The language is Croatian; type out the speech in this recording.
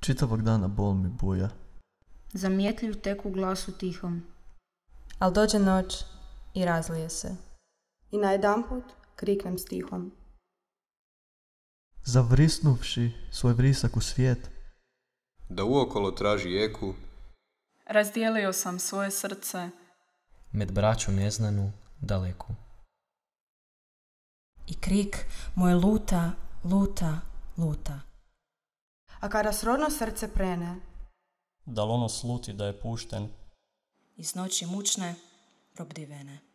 Čitavog dana bol mi buja. Zamijetlju tek u glasu tihom. Al dođe noć i razlije se. I put kriknem stihom. Zavrisnuvši svoj vrisak u svijet. Da uokolo traži jeku. Razdijelio sam svoje srce. Med braću neznanu, daleku. I krik moje luta, luta, luta a kada srodno srce prene. li ono sluti da je pušten? Iz noći mučne probdivene.